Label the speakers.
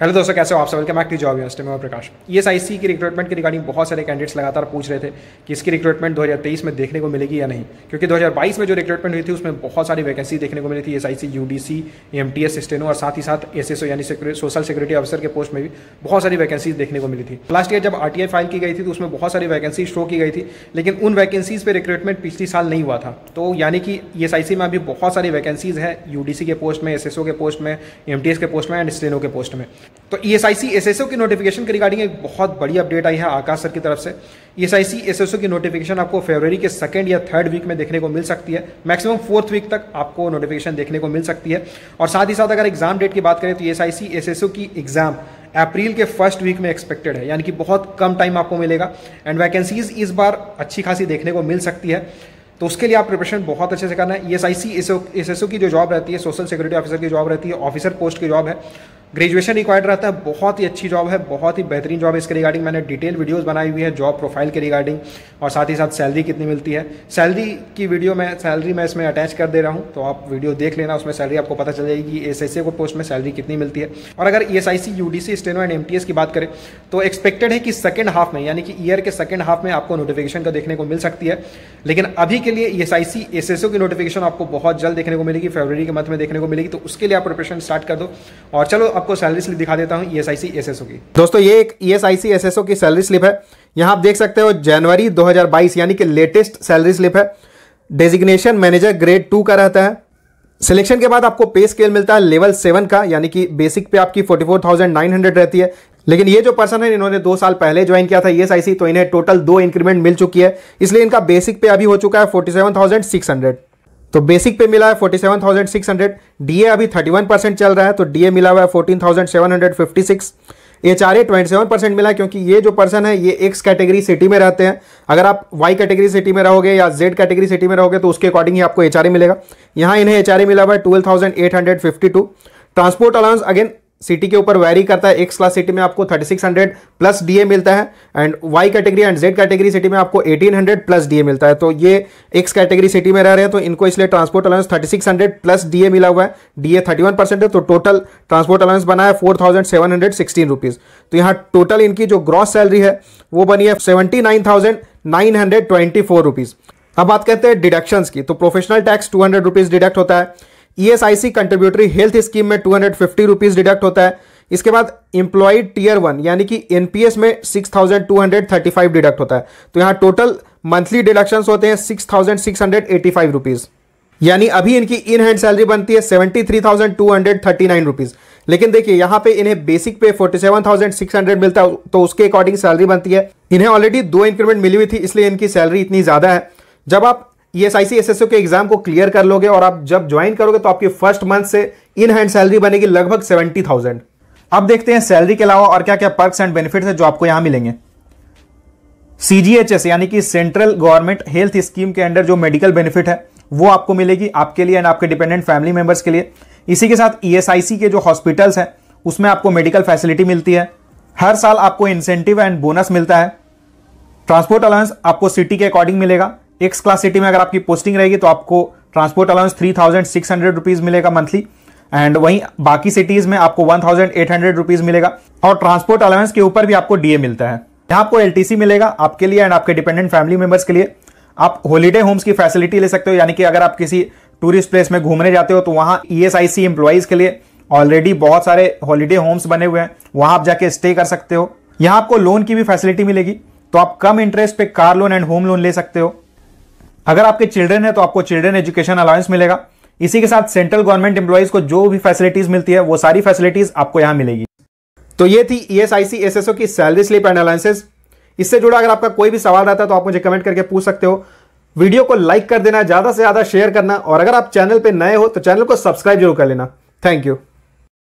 Speaker 1: hello दोस्तों कैसे हो आप सवाल वेलकम मैं की जॉब यूनिवर्सिटी में प्रकाश ई एस आई सी की रिक्रूटमेंट की रिगार्डिंग बहुत सारे कैंडिडेट्स लगातार पूछ रहे थे कि इसकी रिक्रूटमेंट 2023 में देखने को मिलेगी या नहीं क्योंकि 2022 में जो रिक्रूटमेंट हुई थी उसमें बहुत सारी वैकेंसी देखने को मिली थी S I C U D C M T S steno और साथ ही साथ एस एस ओ यानी सोशल सिक्योरिटी अफसर के पोस्ट में भी बहुत सारी वैकेंसीज देखने को मिली थी लास्ट ईयर जब आर टी आई फाइल की गई थी तो उसमें बहुत सारी वैकेंसी शो की गई थी लेकिन उन वैकेंसीज पर रिक्रूटमेंट पिछली साल नहीं हुआ था तो यानी कि ई एस आई सी में अभी बहुत सारी वैकेंसीज है यू डी सी के पोस्ट में एस एस ओ के पोस्ट में एम टी एस के पोस्ट में एंड स्टेनो के पोस्ट में तो E S I C S S O की नोटिफिकेशन के रिगार्डिंग एक बहुत बड़ी अपडेट आई है आकाश सर की तरफ से E S I C S S O की नोटिफिकेशन आपको फरवरी के सेकंड या थर्ड वीक में देखने को मिल सकती है मैक्सिमम फोर्थ वीक तक आपको नोटिफिकेशन देखने को मिल सकती है और साथ ही साथ अगर एग्जाम डेट की बात करें तो E S I C S S O की एग्जाम अप्रैल के फर्स्ट वीक में एक्सपेक्टेड है यानी कि बहुत कम टाइम आपको मिलेगा एंड वैकेंसीज इस बार अच्छी खासी देखने को मिल सकती है तो उसके लिए आप प्रिपरेशन बहुत अच्छे से करना है E S I C S S O की जो जॉब रहती है सोशल सिक्योरिटी ऑफिसर की जॉब रहती है ऑफिसर पोस्ट की जॉब है ग्रेजुएशन रिक्वायर्ड रहता है बहुत ही अच्छी जॉब है बहुत ही बेहतरीन जॉब है इसके रिगार्डिंग मैंने डिटेल वीडियोस बनाई हुई है जॉब प्रोफाइल के रिगार्डिंग और साथ ही साथ सैलरी कितनी मिलती है सैलरी की वीडियो मैं सैलरी मैं इसमें अटैच कर दे रहा हूँ तो आप वीडियो देख लेना उसमें सैलरी आपको पता चल जाएगी एस एस को पोस्ट में सैलरी कितनी मिलती है और अगर E S I C U D C steno and M T S की बात करें तो एक्सपेक्टेड है कि सेकेंड हाफ में यानी कि ईयर के सेकेंड हाफ में आपको नोटिफिकेशन का देखने को मिल सकती है लेकिन अभी के लिए E S I C S S O की नोटिफिकेशन आपको बहुत जल्द देखने को मिलेगी फरवरी के मंथ में देखने को मिलेगी तो उसके लिए आप प्रिपरेशन स्टार्ट कर दो और चलो आपको सैलरी स्लिप दिखा देता हूँ ई e एस की दोस्तों ये एक ई एस आई की सैलरी स्लिप है यहाँ आप देख सकते हो जनवरी 2022 यानी कि लेटेस्ट सैलरी स्लिप है डेजिग्नेशन मैनेजर ग्रेड टू का रहता है सिलेक्शन के बाद आपको पे स्केल मिलता है लेवल सेवन का यानी कि बेसिक पे आपकी 44,900 रहती है लेकिन ये जो पर्सन है इन्होंने दो साल पहले ज्वाइन किया था ईएसआईसी e तो इन्हें टोटल दो इंक्रीमेंट मिल चुकी है इसलिए इनका बेसिक पे अभी हो चुका है 47,600 तो बेसिक पे मिला है forty seven thousand six hundred D अभी थर्टी वन परसेंट चल रहा है तो डीए मिला हुआ है fourteen thousand seven hundred fifty six twenty seven percent मिला क्योंकि ये जो पर्सन है ये एक्स कैटेगरी सिटी में रहते हैं अगर आप वाई कैटेगरी सिटी में रहोगे या जेड कैटेगरी सिटी में रहोगे तो उसके अकॉर्डिंग ही आपको एचआरए e मिलेगा यहाँ इन्हें एचआरए e मिला हुआ है twelve thousand eight hundred fifty two transport allowance again city के ऊपर वैरी करता है एक्स क्लास सिटी में आपको 3600 प्लस डीए मिलता है and Y category and Z category city में आपको 1800 प्लस डीए मिलता है तो ये एक्स कैटेगरी सिटी में रह रहे हैं तो इनको इसलिए ट्रांसपोर्ट अलाउंस 3600 प्लस डीए मिला हुआ है डीए 31 परसेंट है तो टोटल ट्रांसपोर्ट अलाउंस बना है फोर थाउजेंड तो यहाँ टोटल इनकी जो ग्रॉस सैलरी है वो बनी है सेवेंटी नाइन अब बात करते हैं डिडक्शन की तो professional tax two hundred deduct होता है ईएसआईसी कंट्रीब्यूटरी हेल्थ स्कीम में two hundred fifty rupees deduct होता है इसके बाद इंप्लॉइड टीयर वन यानी कि एनपीएस में six thousand two hundred thirty five deduct होता है तो यहां टोटल मंथली डिडक्शन होते हैं six thousand six hundred eighty five rupees यानी अभी इनकी इन हैंड सैलरी बनती है seventy three thousand two hundred thirty nine rupees लेकिन देखिए यहां पे इन्हें basic pay forty seven thousand six hundred मिलता है तो उसके अकॉर्डिंग सैलरी बनती है इन्हें ऑलरेडी दो इंक्रीमेंट मिली हुई थी इसलिए इनकी सैलरी इतनी ज्यादा है जब आप ईएसआईसी e एसएसओ के एग्जाम को क्लियर कर लोगे और आप जब ज्वाइन करोगे तो आपकी फर्स्ट मंथ से इन हैंड सैलरी बनेगी लगभग सेवेंटी थाउजेंड अब देखते हैं सैलरी के अलावा और क्या क्या पर्क्स एंड बेनिफिट है जो आपको यहां मिलेंगे सीजीएचएस यानी कि सेंट्रल गवर्नमेंट हेल्थ स्कीम के अंडर जो मेडिकल बेनिफिट है वो आपको मिलेगी आपके लिए एंड आपके डिपेंडेंट फैमिली मेंबर्स के लिए इसी के साथ ईएसआईसी e के जो हॉस्पिटल्स हैं उसमें आपको मेडिकल फैसिलिटी मिलती है हर साल आपको इंसेंटिव एंड बोनस मिलता है ट्रांसपोर्ट अलाउंस आपको सिटी के अकॉर्डिंग मिलेगा एक्स क्लास सिटी में अगर आपकी पोस्टिंग रहेगी तो आपको transport allowance three thousand six hundred rupees मिलेगा मंथली एंड वहीं बाकी सिटीज़ में आपको one thousand eight hundred rupees मिलेगा और ट्रांसपोर्ट अलाउंस के ऊपर भी आपको डीए मिलता है यहाँ आपको एल मिलेगा आपके लिए एंड आपके डिपेंडेंट फैमिली मेम्बर्स के लिए आप हॉलीडे होम्स की फैसिलिटी ले सकते हो यानी कि अगर आप किसी टूरिस्ट प्लेस में घूमने जाते हो तो वहाँ ई एस आई सी एम्प्लॉयज़ के लिए ऑलरेडी बहुत सारे हॉलीडे होम्स बने हुए हैं वहाँ आप जाके स्टे कर सकते हो यहाँ आपको लोन की भी फैसिलिटी मिलेगी तो आप कम इंटरेस्ट पे car loan and home loan ले सकते हो अगर आपके चिल्ड्रन है तो आपको चिल्ड्रन एजुकेशन अलाउंस मिलेगा इसी के साथ सेंट्रल गवर्नमेंट एम्प्लॉयज को जो भी फैसिलिटीज मिलती है वो सारी फैसिलिटीज आपको यहां मिलेगी तो ये थी E S I C S की सैलरी स्लिप एंड अलाउंसेज इससे जुड़ा अगर आपका कोई भी सवाल रहता है तो आप मुझे कमेंट करके पूछ सकते हो वीडियो को लाइक कर देना ज़्यादा से ज़्यादा शेयर करना और अगर आप चैनल पर नए हो तो चैनल को सब्सक्राइब जरूर कर लेना थैंक यू